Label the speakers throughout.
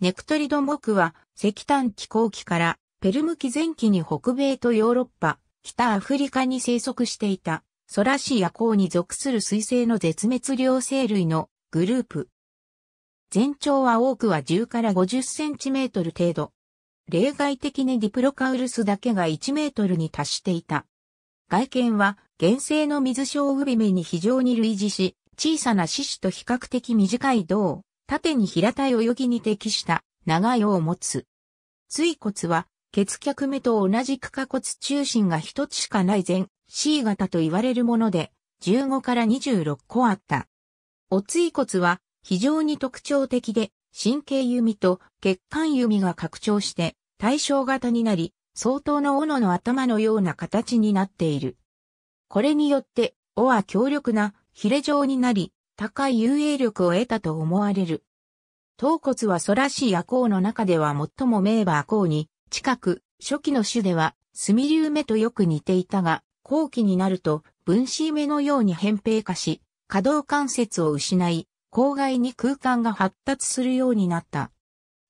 Speaker 1: ネクトリドクは石炭気候期からペルム紀前期に北米とヨーロッパ、北アフリカに生息していたソラシア港に属する水生の絶滅両生類のグループ。全長は多くは10から50センチメートル程度。例外的にディプロカウルスだけが1メートルに達していた。外見は原生の水小海辺に非常に類似し、小さな獅子と比較的短い銅、縦に平たい泳ぎに適した長い尾を持つ。椎骨は、血脚目と同じく下骨中心が一つしかない前 C 型と言われるもので、15から26個あった。お椎骨は非常に特徴的で、神経弓と血管弓が拡張して対称型になり、相当の斧の頭のような形になっている。これによって、尾は強力なヒレ状になり、高い遊泳力を得たと思われる。頭骨はソラシア項の中では最も名馬項に近く、初期の種ではスミリウ目とよく似ていたが、後期になると分子目のように扁平化し、可動関節を失い、郊外に空間が発達するようになった。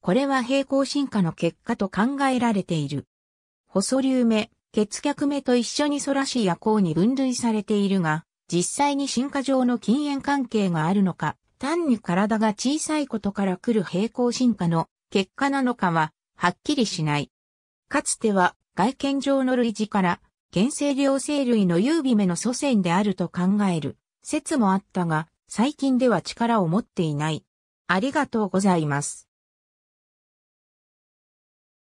Speaker 1: これは平行進化の結果と考えられている。細竜目、血脚目と一緒にソラシア項に分類されているが、実際に進化上の禁煙関係があるのか、単に体が小さいことから来る平行進化の結果なのかは、はっきりしない。かつては、外見上の類似から、原生両生類の優美めの祖先であると考える説もあったが、最近では力を持っていない。ありがとうございます。